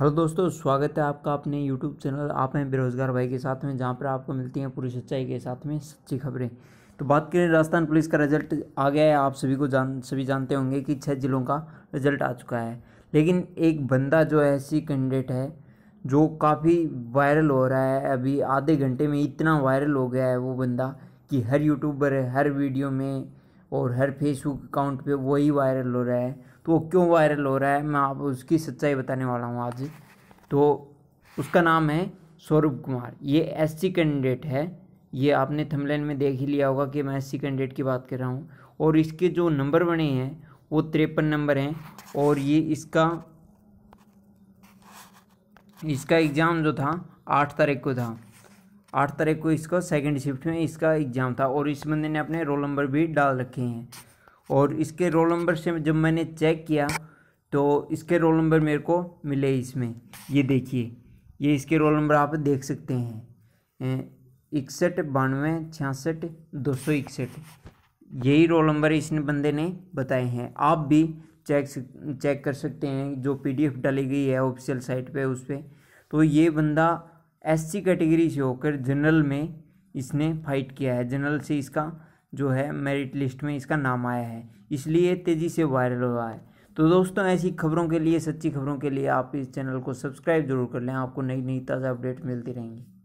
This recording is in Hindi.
हेलो दोस्तों स्वागत है आपका अपने यूट्यूब चैनल आप हैं बेरोज़गार भाई के साथ में जहां पर आपको मिलती हैं पूरी सच्चाई के साथ में सच्ची खबरें तो बात करें राजस्थान पुलिस का रिजल्ट आ गया है आप सभी को जान सभी जानते होंगे कि छः ज़िलों का रिजल्ट आ चुका है लेकिन एक बंदा जो है ऐसी कैंडिडेट है जो काफ़ी वायरल हो रहा है अभी आधे घंटे में इतना वायरल हो गया है वो बंदा कि हर यूट्यूबर हर वीडियो में और हर फेसबुक अकाउंट पर वही वायरल हो रहा है तो वो क्यों वायरल हो रहा है मैं आप उसकी सच्चाई बताने वाला हूँ आज तो उसका नाम है सौरभ कुमार ये एस सी कैंडिडेट है ये आपने थमलैन में देख ही लिया होगा कि मैं एस सी कैंडिडेट की बात कर रहा हूँ और इसके जो नंबर बने हैं वो तिरपन नंबर हैं और ये इसका इसका एग्ज़ाम जो था आठ तारीख को था आठ तारीख को इसका सेकंड शिफ्ट में इसका एग्ज़ाम था और इस बंदे ने अपने रोल नंबर भी डाल रखे हैं और इसके रोल नंबर से जब मैंने चेक किया तो इसके रोल नंबर मेरे को मिले इसमें ये देखिए ये इसके रोल नंबर आप देख सकते हैं इकसठ बानवे छियासठ दो सौ इकसठ यही रोल नंबर इस बंदे ने बताए हैं आप भी चेक चेक कर सकते हैं जो पीडीएफ डाली गई है ऑफिशियल साइट पे उस पर तो ये बंदा एससी कैटेगरी से होकर जनरल में इसने फाइट किया है जनरल से इसका जो है मेरिट लिस्ट में इसका नाम आया है इसलिए तेज़ी से वायरल हुआ है तो दोस्तों ऐसी खबरों के लिए सच्ची खबरों के लिए आप इस चैनल को सब्सक्राइब जरूर कर लें आपको नई नई ताज़ा अपडेट मिलती रहेंगी